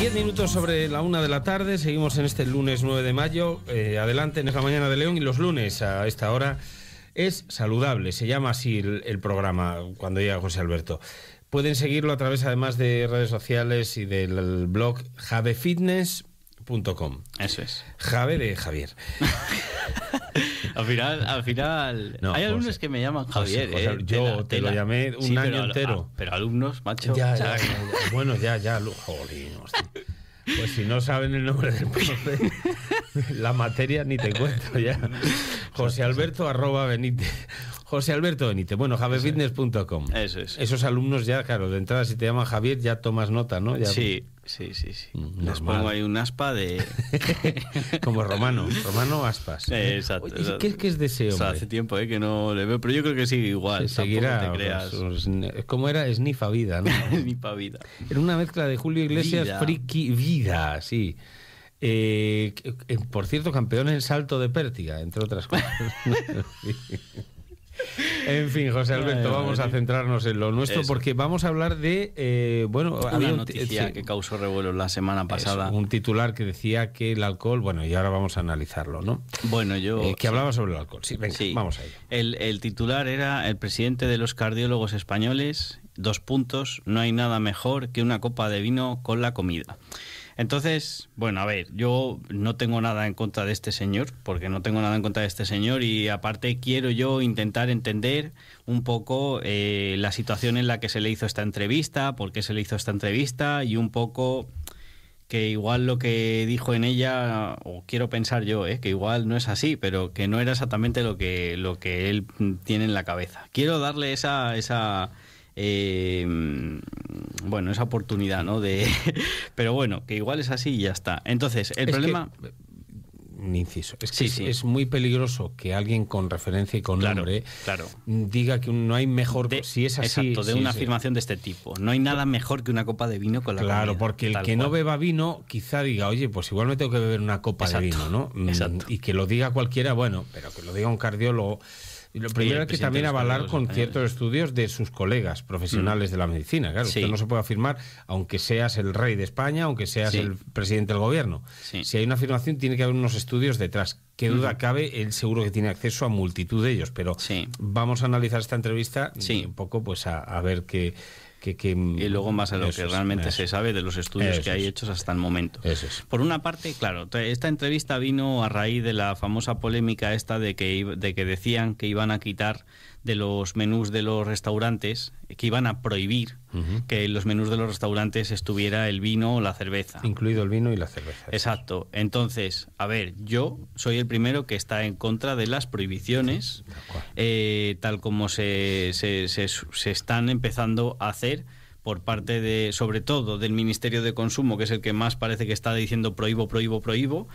Diez minutos sobre la una de la tarde, seguimos en este lunes 9 de mayo. Eh, adelante, en la mañana de León y los lunes a esta hora es saludable, se llama así el, el, programa cuando llega José Alberto. Pueden seguirlo a través además de redes sociales y del blog javefitness.com. Eso es. Jave de Javier. al final, al final hay alumnos que me llaman Javier. Eh, yo te lo llamé un año entero. Ah, pero alumnos, macho. Ya, ya, bueno, ya, ya. Jolín, Pues si no saben el nombre del profe, la materia ni te cuento ya. José Alberto arroba Benítez. José Alberto Benítez. Bueno, javefitness.com. Eso es. Esos alumnos ya, claro, de entrada, si te llaman Javier, ya tomas nota, ¿no? sí, Sí, sí, sí. Mm, Les pongo ahí un aspa de. Como romano, romano aspas. exacto. ¿Qué es que es O sea, hace tiempo eh, que no le veo, pero yo creo que sigue igual. seguirá. Te pues, creas. Pues, era? Snifa Vida, ¿no? Vida. Era una mezcla de Julio Iglesias, Friki Vida, sí. Eh, eh, por cierto, campeón en salto de pértiga, entre otras cosas. En fin, José Alberto, vamos a centrarnos en lo nuestro porque vamos a hablar de. Eh, bueno, Una noticia que causó revuelo la semana pasada. un titular que decía que el alcohol. Bueno, y ahora vamos a analizarlo, ¿no? Bueno, yo. Eh, que hablaba sobre el alcohol. Sí, venga, vamos a El, el titular era el presidente de los cardiólogos españoles. Dos puntos. No hay nada mejor que una copa de vino con la comida. Entonces, bueno, a ver, yo no tengo nada en contra de este señor, porque no tengo nada en contra de este señor y aparte quiero yo intentar entender un poco eh, la situación en la que se le hizo esta entrevista, por qué se le hizo esta entrevista y un poco que igual lo que dijo en ella, o quiero pensar yo, eh, que igual no es así, pero que no era exactamente lo que, lo que él tiene en la cabeza. Quiero darle esa, esa, eh, bueno, esa oportunidad, ¿no? De, pero bueno, que igual es así y ya está. Entonces, el problema... Eh, inciso, es que es, muy peligroso que alguien con referencia y con nombre diga que no hay mejor... De, si es así... de una afirmación de este tipo. No hay nada mejor que una copa de vino con la Claro, porque el que no beba vino quizá diga, oye, pues igual me tengo que beber una copa de vino, ¿no? Mm, exacto. Y que lo diga cualquiera, bueno, pero que lo diga un cardiólogo lo primero hay que también avalar con ciertos estudios de sus colegas profesionales mm. de la medicina. Claro, no se puede afirmar, aunque seas el rey de España, aunque seas el presidente del gobierno. Si hay una afirmación, tiene que haber unos estudios detrás. Qué duda cabe, él seguro que tiene acceso a multitud de ellos, pero vamos a analizar esta entrevista un poco pues a ver qué y luego más a lo que realmente se sabe de los estudios que hay hechos hasta el momento. Es. Por una parte, claro, esta entrevista vino a raíz de la famosa polémica esta de que, de que decían que iban a quitar de los menús de los restaurantes que iban a prohibir que en los menús de los restaurantes estuviera el vino o la cerveza. Incluido el vino y la cerveza. Exacto. Entonces, a ver, yo soy el primero que está en contra de las prohibiciones, eh, tal como se, se, están empezando a hacer por parte de, sobre todo, del Ministerio de Consumo, que es el que más parece que está diciendo prohíbo, prohíbo, prohíbo,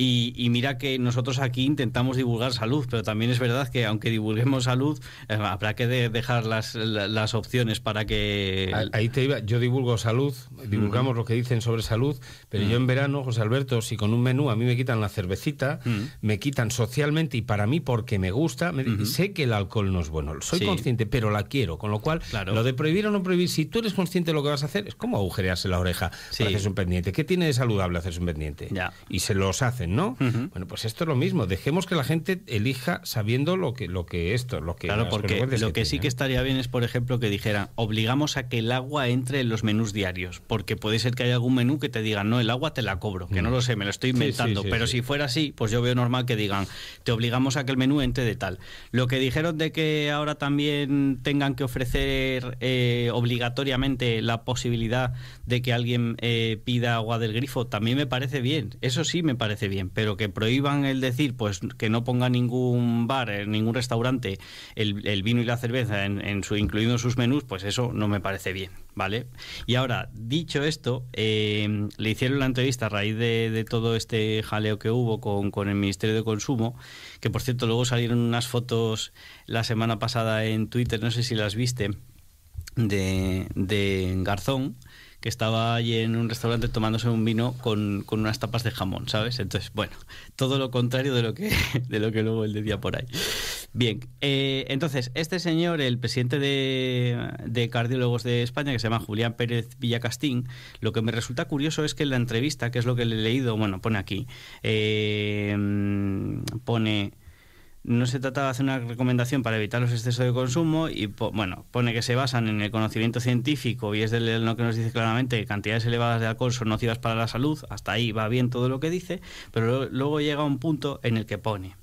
y, mira que nosotros aquí intentamos divulgar salud, pero también es verdad que aunque divulguemos salud, eh, habrá que dejar las, opciones para que... Ahí te iba, yo divulgo salud, divulgamos lo que dicen sobre salud, pero yo mm. en verano, José Alberto, si con un menú a mí me quitan la cervecita, mm. me quitan socialmente y para mí porque me gusta, sé que el alcohol no es bueno, soy consciente, pero la quiero, con lo cual lo de prohibir o no prohibir, si tú eres consciente de lo que vas a hacer, es como agujerearse la oreja para hacerse un pendiente. ¿Qué tiene de saludable hacerse un pendiente? Y se los hacen ¿no? Bueno, pues esto es lo mismo. Dejemos que la gente elija sabiendo lo que, lo que esto, lo que. Claro, porque lo que, sí que ¿eh? estaría bien es, por ejemplo, que dijeran obligamos a que el agua entre en los menús diarios, porque puede ser que haya algún menú que te diga, no, el agua te la cobro, que no mm. lo sé, me lo estoy inventando, pero si fuera así, pues yo veo normal que digan, te obligamos a que el menú entre de tal. Lo que dijeron de que ahora también tengan que ofrecer eh, obligatoriamente la posibilidad de que alguien eh, pida agua del grifo, también me parece bien, eso sí me parece bien pero que prohíban el decir, pues que no ponga ningún bar, eh, ningún restaurante, el, vino y la cerveza en, su, incluido en sus menús, pues eso no me parece bien, ¿vale? Y ahora, dicho esto, eh, le hicieron la entrevista a raíz de, de todo este jaleo que hubo con, con el Ministerio de Consumo, que por cierto luego salieron unas fotos la semana pasada en Twitter, no sé si las viste, de, de Garzón que estaba allí en un restaurante tomándose un vino con, unas tapas de jamón, ¿sabes? Entonces, bueno, todo lo contrario de lo que, de lo que luego él decía por ahí. Bien, eh, entonces, este señor, el presidente de, de, Cardiólogos de España, que se llama Julián Pérez Villacastín, lo que me resulta curioso es que en la entrevista, que es lo que le he leído, bueno, pone aquí, eh, pone no se trata de hacer una recomendación para evitar los excesos de consumo y bueno, pone que se basan en el conocimiento científico y es de lo que nos dice claramente que cantidades elevadas de alcohol son nocivas para la salud, hasta ahí va bien todo lo que dice, pero luego llega un punto en el que pone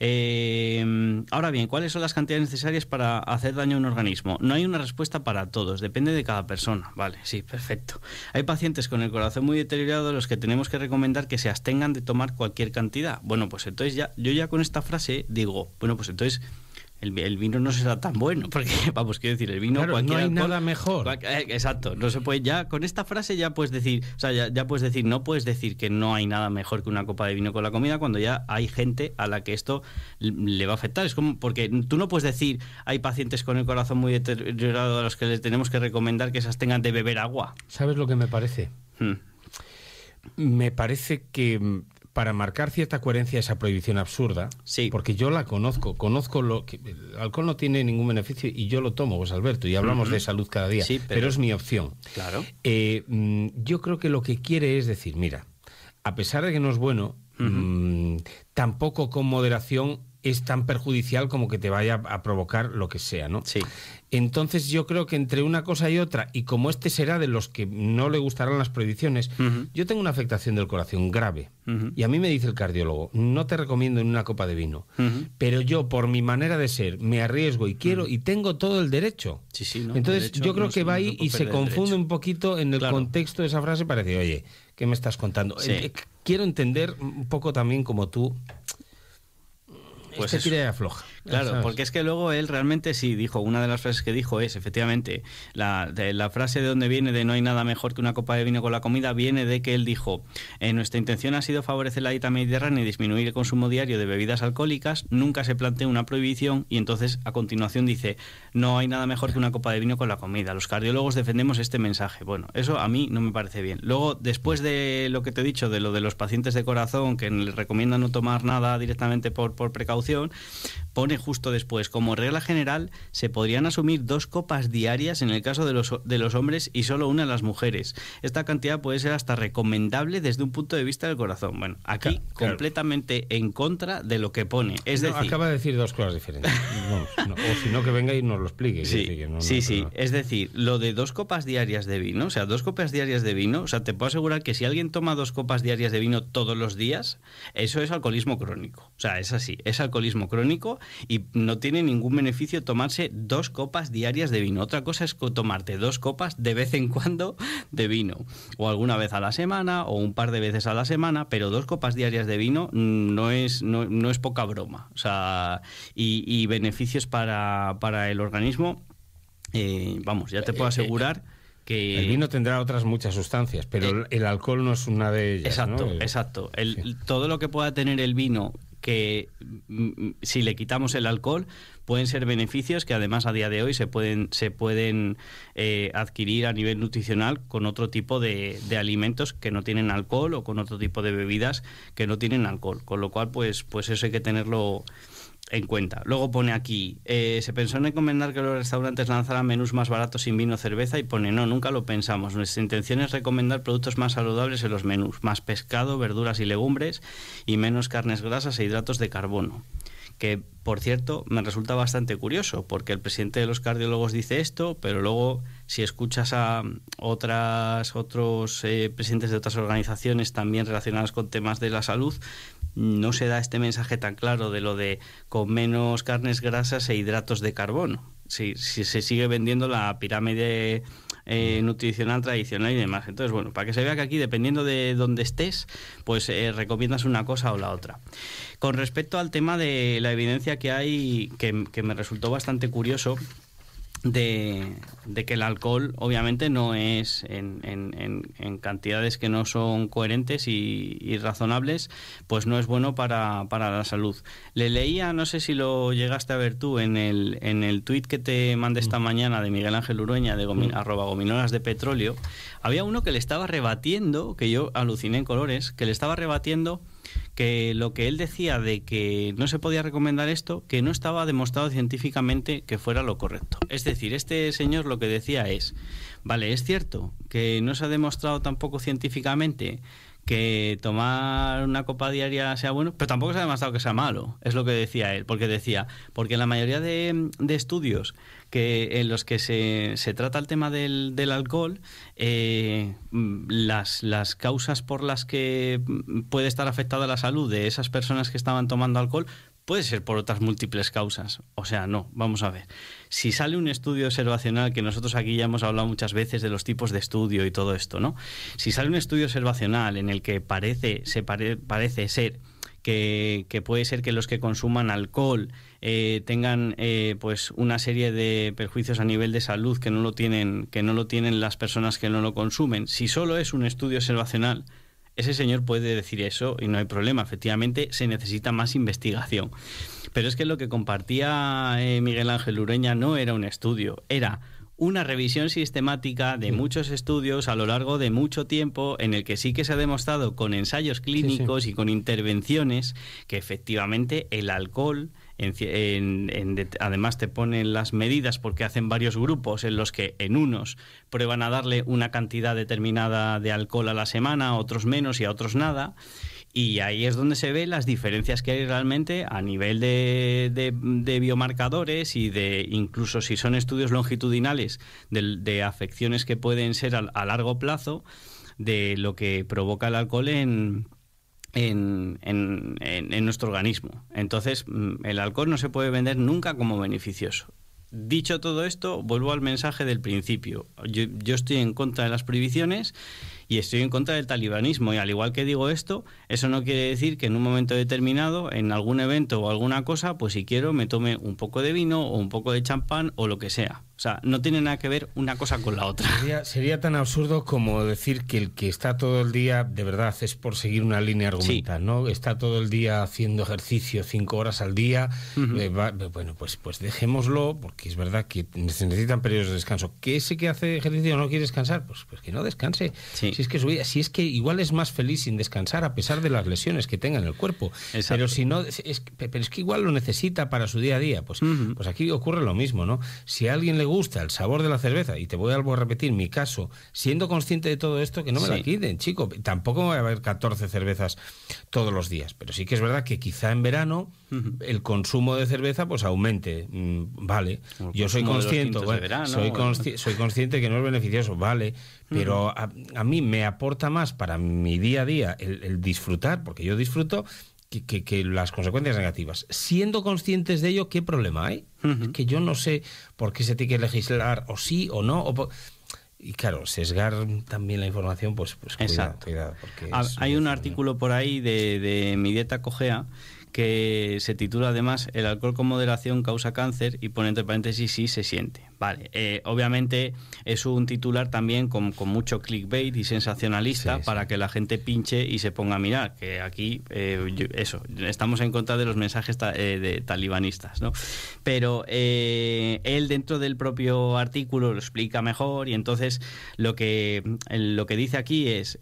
eh, ahora bien, ¿cuáles son las cantidades necesarias para hacer daño a un organismo? No hay una respuesta para todos, depende de cada persona. Vale, sí, perfecto. Hay pacientes con el corazón muy deteriorado a los que tenemos que recomendar que se abstengan de tomar cualquier cantidad. Bueno, pues entonces ya, yo ya con esta frase digo, bueno, pues entonces el, vino no será tan bueno, porque vamos, quiero decir, el vino claro, no hay nada mejor. Eh, exacto, no se puede ya con esta frase ya puedes decir, o sea, ya, puedes decir, no puedes decir que no hay nada mejor que una copa de vino con la comida cuando ya hay gente a la que esto le va a afectar, es como porque tú no puedes decir, hay pacientes con el corazón muy deteriorado a los que les tenemos que recomendar que esas tengan de beber agua. ¿Sabes lo que me parece? Hmm. Me parece que mm, para marcar cierta coherencia a esa prohibición absurda, sí. porque yo la conozco, conozco lo que el alcohol no tiene ningún beneficio y yo lo tomo, vos Alberto, y hablamos de salud cada día, sí, pero... es mi opción. Claro. Eh, mm, yo creo que lo que quiere es decir, mira, a pesar de que no es bueno, mm, tampoco con moderación es tan perjudicial como que te vaya a provocar lo que sea, ¿no? Sí. Entonces yo creo que entre una cosa y otra, y como este será de los que no le gustarán las prohibiciones, yo tengo una afectación del corazón grave. Y a mí me dice el cardiólogo, no te recomiendo en una copa de vino, pero yo por mi manera de ser me arriesgo y quiero y tengo todo el derecho. Sí, sí, no, Entonces yo creo que va ahí y se confunde un poquito en el contexto de esa frase para decir, oye, ¿qué me estás contando? Eh, quiero entender un poco también como tú pues este tira y afloja. Claro, porque es que luego él realmente sí dijo, una de las frases que dijo es, efectivamente, la, de, la frase de donde viene de no hay nada mejor que una copa de vino con la comida, viene de que él dijo, en eh, nuestra intención ha sido favorecer la dieta mediterránea y disminuir el consumo diario de bebidas alcohólicas, nunca se plantea una prohibición y entonces a continuación dice, no hay nada mejor que una copa de vino con la comida, los cardiólogos defendemos este mensaje. Bueno, eso a mí no me parece bien. Luego, después de lo que te he dicho, de lo de los pacientes de corazón, que les recomienda no tomar nada directamente por, por precaución, pone justo después. Como regla general, se podrían asumir dos copas diarias en el caso de los, de los hombres y solo una en las mujeres. Esta cantidad puede ser hasta recomendable desde un punto de vista del corazón. Bueno, aquí completamente en contra de lo que pone. Es acaba de decir dos cosas diferentes. o si no, que venga y nos lo explique. sí, sí. Es decir, lo de dos copas diarias de vino, o sea, dos copas diarias de vino, o sea, te puedo asegurar que si alguien toma dos copas diarias de vino todos los días, eso es alcoholismo crónico. O sea, es así, es alcoholismo crónico y no tiene ningún beneficio tomarse dos copas diarias de vino. Otra cosa es tomarte dos copas de vez en cuando de vino, o alguna vez a la semana, o un par de veces a la semana, pero dos copas diarias de vino no es, no, es poca broma. O sea, y, beneficios para, el organismo, eh, vamos, ya te puedo eh, eh, asegurar. Que... El vino tendrá otras muchas sustancias, pero el alcohol no es una de ellas. Exacto, exacto. El, Todo lo que pueda tener el vino que mm, mm, si le quitamos el alcohol pueden ser beneficios que además a día de hoy se pueden, se pueden eh, adquirir a nivel nutricional con otro tipo de, de, alimentos que no tienen alcohol o con otro tipo de bebidas que no tienen alcohol. Con lo cual, pues, pues eso hay que tenerlo en cuenta. Luego pone aquí, eh, se pensó en recomendar que los restaurantes lanzaran menús más baratos sin vino o cerveza y pone, no, nunca lo pensamos. Nuestra intención es recomendar productos más saludables en los menús, más pescado, verduras y legumbres y menos carnes grasas e hidratos de carbono. Que, por cierto, me resulta bastante curioso, porque el presidente de los cardiólogos dice esto, pero luego si escuchas a otras, otros eh, presidentes de otras organizaciones también relacionadas con temas de la salud, no se da este mensaje tan claro de lo de con menos carnes grasas e hidratos de carbono. Si, si se sigue vendiendo la pirámide eh, nutricional tradicional y demás. Entonces, bueno, para que se vea que aquí, dependiendo de dónde estés, pues eh, recomiendas una cosa o la otra. Con respecto al tema de la evidencia que hay, que, que me resultó bastante curioso, de, que el alcohol obviamente no es en, en, en cantidades que no son coherentes y, razonables, pues no es bueno para, la salud. Le leía, no sé si lo llegaste a ver tú, en el, en el tuit que te mandé esta mm. mañana de Miguel Ángel Urueña de mm. arroba gominolas de petróleo, había uno que le estaba rebatiendo, que yo aluciné en colores, que le estaba rebatiendo que lo que él decía de que no se podía recomendar esto, que no estaba demostrado científicamente que fuera lo correcto. Es decir, este señor lo que decía es, vale, es cierto que no se ha demostrado tampoco científicamente que tomar una copa diaria sea bueno, pero tampoco se ha demostrado que sea malo, es lo que decía él, porque decía, porque en la mayoría de, de estudios que en los que se, se trata el tema del, alcohol, eh, las, las causas por las que puede estar afectada la salud de esas personas que estaban tomando alcohol Puede ser por otras múltiples causas. O sea, no, vamos a ver. Si sale un estudio observacional, que nosotros aquí ya hemos hablado muchas veces de los tipos de estudio y todo esto, ¿no? Si sale un estudio observacional en el que parece, se parece ser que, puede ser que los que consuman alcohol eh, tengan eh, pues una serie de perjuicios a nivel de salud que no lo tienen, que no lo tienen las personas que no lo consumen. Si solo es un estudio observacional ese señor puede decir eso y no hay problema. Efectivamente, se necesita más investigación. Pero es que lo que compartía eh, Miguel Ángel Ureña no era un estudio, era una revisión sistemática de mm. muchos estudios a lo largo de mucho tiempo en el que sí que se ha demostrado con ensayos clínicos y con intervenciones que efectivamente el alcohol en, además te ponen las medidas porque hacen varios grupos en los que en unos prueban a darle una cantidad determinada de alcohol a la semana, a otros menos y a otros nada. Y ahí es donde se ve las diferencias que hay realmente a nivel de, biomarcadores y de incluso si son estudios longitudinales de, afecciones que pueden ser a largo plazo de lo que provoca el alcohol en, en, nuestro organismo. Entonces, mm, el alcohol no se puede vender nunca como beneficioso. Dicho todo esto, vuelvo al mensaje del principio. Yo, yo, estoy en contra de las prohibiciones y estoy en contra del talibanismo. Y al igual que digo esto, eso no quiere decir que en un momento determinado, en algún evento o alguna cosa, pues si quiero me tome un poco de vino o un poco de champán o lo que sea. O sea, no tiene nada que ver una cosa con la otra. Sería, tan absurdo como decir que el que está todo el día, de verdad, es por seguir una línea argumental, ¿no? Está todo el día haciendo ejercicio cinco horas al día. Eh, eh, bueno, pues, pues dejémoslo, porque es verdad que necesitan periodos de descanso. es el que hace ejercicio no quiere descansar? Pues, pues que no descanse. Sí. Si es que si es que igual es más feliz sin descansar a pesar de las lesiones que tenga en el cuerpo. Pero si no, es, pero es que igual lo necesita para su día a día. Pues, pues aquí ocurre lo mismo, ¿no? Si alguien le gusta el sabor de la cerveza, y te voy a repetir mi caso, siendo consciente de todo esto, que no me la quiten, chico. Tampoco voy a haber 14 cervezas todos los días, pero sí que es verdad que quizá en verano el consumo de cerveza pues aumente, mm, vale. Yo soy consciente, soy, soy consciente que no es beneficioso, vale, pero a, mí me aporta más para mi día a día el disfrutar, porque yo disfruto que, las consecuencias negativas. Siendo conscientes de ello, ¿qué problema hay? Que yo no sé por qué se tiene que legislar o sí o no. Y claro, sesgar también la información, pues, pues cuidado, hay un artículo por ahí de, Mi Dieta Cogea que se titula además El alcohol con moderación causa cáncer y pone entre paréntesis sí se siente. Vale, eh, obviamente es un titular también con, mucho clickbait y sensacionalista para que la gente pinche y se ponga a mirar, que aquí, eh, eso, estamos en contra de los mensajes eh, de talibanistas, ¿no? Pero él dentro del propio artículo lo explica mejor y entonces lo que, lo que dice aquí es,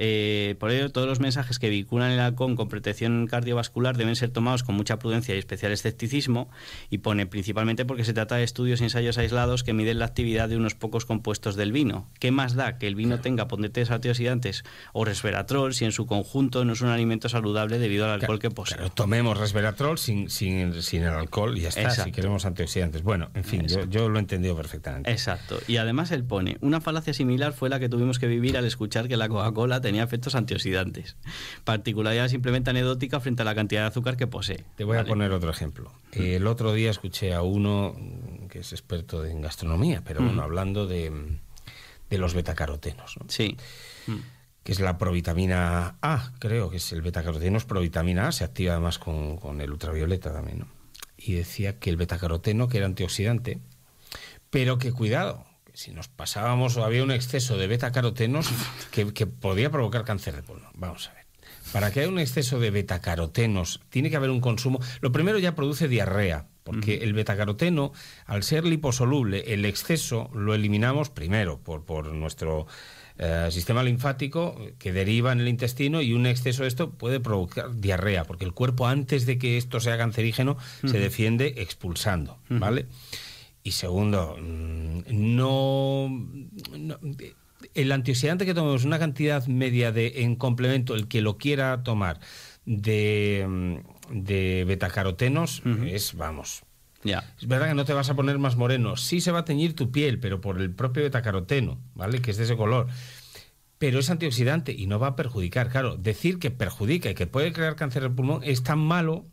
por ello todos los mensajes que vinculan el halcón con protección cardiovascular deben ser tomados con mucha prudencia y especial escepticismo y pone principalmente porque se trata de estudios y ensayos aislados que de la actividad de unos pocos compuestos del vino. ¿Qué más da que el vino tenga potentes antioxidantes o resveratrol si en su conjunto no es un alimento saludable debido al alcohol que posee? Pero tomemos resveratrol sin, sin, sin, el alcohol y ya está, si queremos antioxidantes. Bueno, en fin, yo, lo he entendido perfectamente. Exacto. Y además él pone, una falacia similar fue la que tuvimos que vivir al escuchar que la Coca-Cola tenía efectos antioxidantes. Particularidad simplemente anecdótica frente a la cantidad de azúcar que posee. Te voy a poner otro ejemplo. El otro día escuché a uno que es experto en gastronomía, pero mm. bueno, hablando de, los betacarotenos. ¿no? Sí. Mm. Mm. Que es la provitamina A, creo que es el betacaroteno, es provitamina A, se activa además con, el ultravioleta también. Y decía que el betacaroteno, que era antioxidante, pero que cuidado, si nos pasábamos o había un exceso de beta carotenos que, que podía provocar cáncer de pulmón. Vamos a ver para que haya un exceso de betacarotenos, tiene que haber un consumo. Lo primero ya produce diarrea, porque el betacaroteno, al ser liposoluble, el exceso lo eliminamos primero por, por nuestro eh, sistema linfático que deriva en el intestino y un exceso de esto puede provocar diarrea, porque el cuerpo antes de que esto sea cancerígeno se defiende expulsando, ¿vale? Y segundo, mm, no, el antioxidante que tomemos, una cantidad media de en complemento, el que lo quiera tomar, de, mm, de betacarotenos, es, vamos, ya. Es verdad que no te vas a poner más moreno. Sí se va a teñir tu piel, pero por el propio betacaroteno, ¿vale? Que es de ese color. Pero es antioxidante y no va a perjudicar. Claro, decir que perjudica y que puede crear cáncer de pulmón es tan malo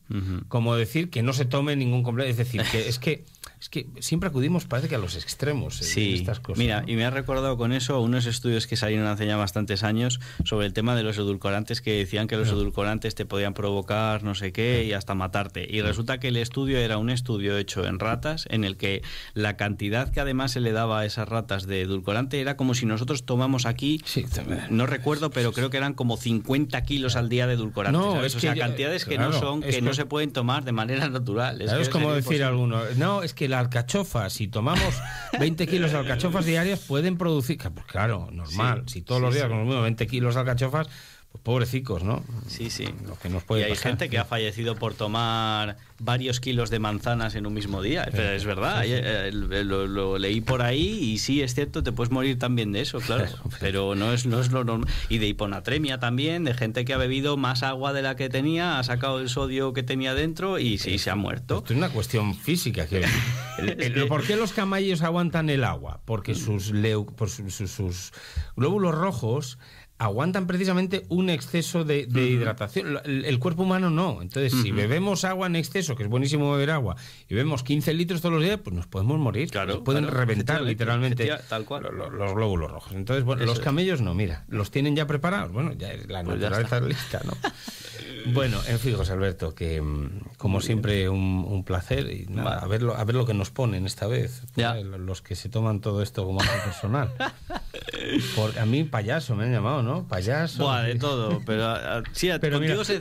como decir que no se tome ningún complemento. Es decir, que es que es que siempre acudimos, parece que a los extremos estas cosas. Mira, y me ha recordado con eso unos estudios que salieron hace ya bastantes años sobre el tema de los edulcorantes que decían que los edulcorantes te podían provocar no sé qué y hasta matarte. Y resulta que el estudio era un estudio hecho en ratas en el que la cantidad que además se le daba a esas ratas de edulcorante era como si nosotros tomamos aquí, no recuerdo, pero creo que eran como 50 kilos al día de edulcorante. No, Es o sea, cantidades que no son, que se pueden tomar de manera natural. Es, como decir alguno, no, es que la alcachofa, si tomamos 20 kilos de alcachofas diarias, pueden producir, pues claro, normal, si todos los días consumimos 20 kilos de alcachofas, pues pobrecicos, ¿no? Sí, sí. Lo que puede y hay gente que ha fallecido por tomar varios kilos de manzanas en un mismo día. es eh, verdad, eh, eh, Lo, leí por ahí y sí, es cierto, te puedes morir también de eso, claro. Pero no es, no lo normal. Y de hiponatremia también, de gente que ha bebido más agua de la que tenía, ha sacado el sodio que tenía dentro y sí, se ha muerto. Esto es una cuestión física. Que, ¿Por qué los camellos aguantan el agua? Porque sus, sus, sus glóbulos rojos aguantan precisamente un exceso de, hidratación. El, cuerpo humano no. Entonces, si bebemos agua en exceso, que es buenísimo beber agua, y bebemos 15 litros todos los días, pues nos podemos morir. pueden reventar literalmente Los, glóbulos rojos. Entonces, bueno, los camellos no, mira, los tienen ya preparados. Bueno, ya la pues naturaleza lista, ¿no? Bueno, en fin, José Alberto, que mm, como siempre un, un placer y a, ver lo, a ver lo que nos ponen esta vez, ya. los que se toman todo esto como algo personal. a mí payaso me han llamado, ¿no? Payaso. Buah, de todo. Pero sí, contigo, se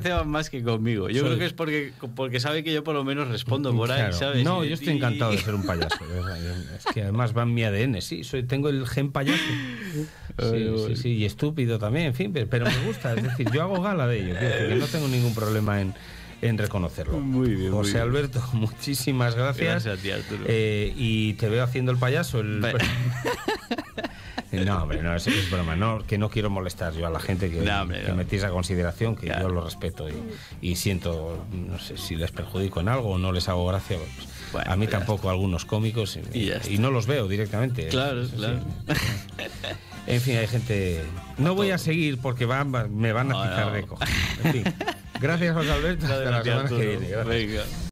ceban, más que conmigo. Yo creo que es porque, porque sabe que yo por lo menos respondo por ahí, ¿sabes? No, yo estoy encantado de ser un payaso. es que además va en mi ADN, sí. Soy, tengo el gen payaso. Sí, y estúpido también, en fin, pero, me gusta. Es decir, yo hago gala de ello. Que no tengo ningún problema en en reconocerlo. Muy bien. José Alberto, muchísimas gracias. Gracias a ti, eh, y te veo haciendo el payaso. No, hombre, no, es broma. que no quiero molestar yo a la gente que, metís a consideración, que yo lo respeto y, siento, no sé si les perjudico en algo o no les hago gracia. Pues, a mí tampoco, algunos cómicos, y, no los veo directamente. ¿eh? Claro, claro. En fin, hay gente. No voy a seguir porque me van a picar de Gracias, José Alberto. Hasta la semana que viene.